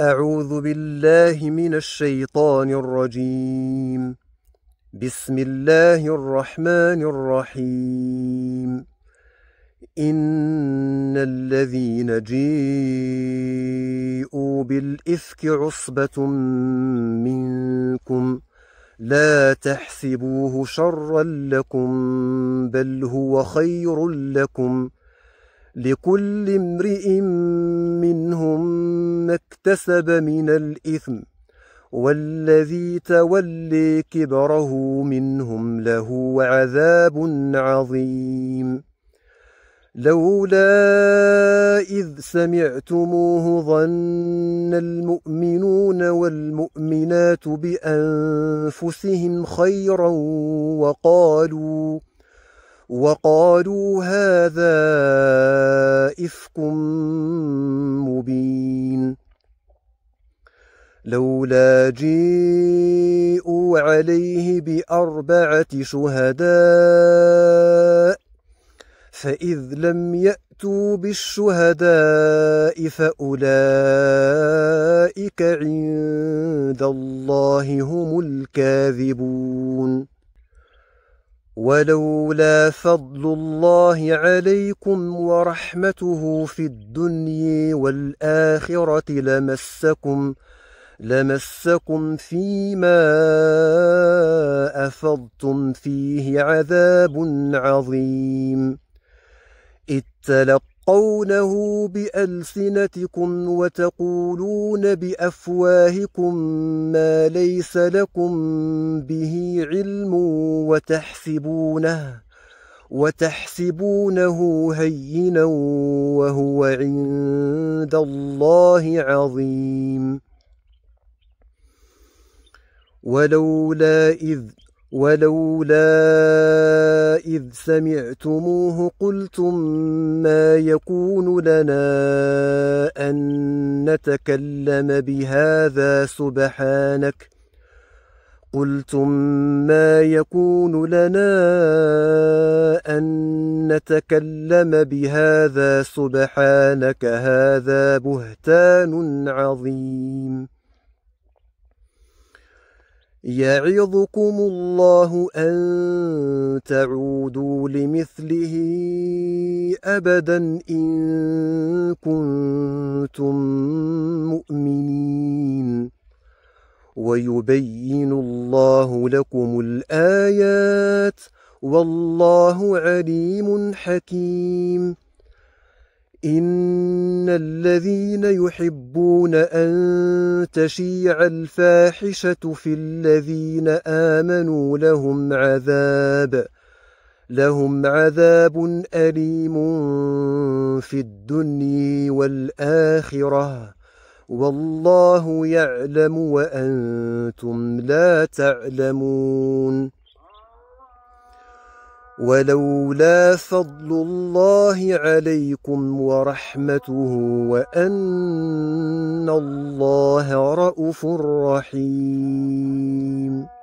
أعوذ بالله من الشيطان الرجيم بسم الله الرحمن الرحيم إن الذين جيءوا بالإفك عصبة منكم لا تحسبوه شرا لكم بل هو خير لكم لكل امرئ منهم اكتسب من الإثم والذي تولي كبره منهم له عذاب عظيم لولا إذ سمعتموه ظن المؤمنون والمؤمنات بأنفسهم خيرا وقالوا وقالوا هذا إفك مبين لولا جيءوا عليه بأربعة شهداء فإذ لم يأتوا بالشهداء فأولئك عند الله هم الكاذبون ولولا فضل الله عليكم ورحمته في الدنيا والآخرة لمسكم ۖ لمسكم فيما أفضتم فيه عذاب عظيم إذ تلقونه بألسنتكم وتقولون بأفواهكم ما ليس لكم به علم وتحسبونه وتحسبونه هينا وهو عند الله عظيم ولولا إذ ولولا إذ سمعتموه قلتم ما يكون لنا أن نتكلم بهذا سبحانك قلتم ما يكون لنا أن نتكلم بهذا سبحانك هذا بهتان عظيم يعظكم الله أن تعودوا لمثله أبدا إن كنتم مؤمنين ويبين الله لكم الآيات والله عليم حكيم إن الذين يحبون أن تشيع الفاحشة في الذين آمنوا لهم عذاب لهم عذاب أليم في الدنيا والآخرة والله يعلم وأنتم لا تعلمون ولولا فضل الله عليكم ورحمته وأن الله رؤوف رحيم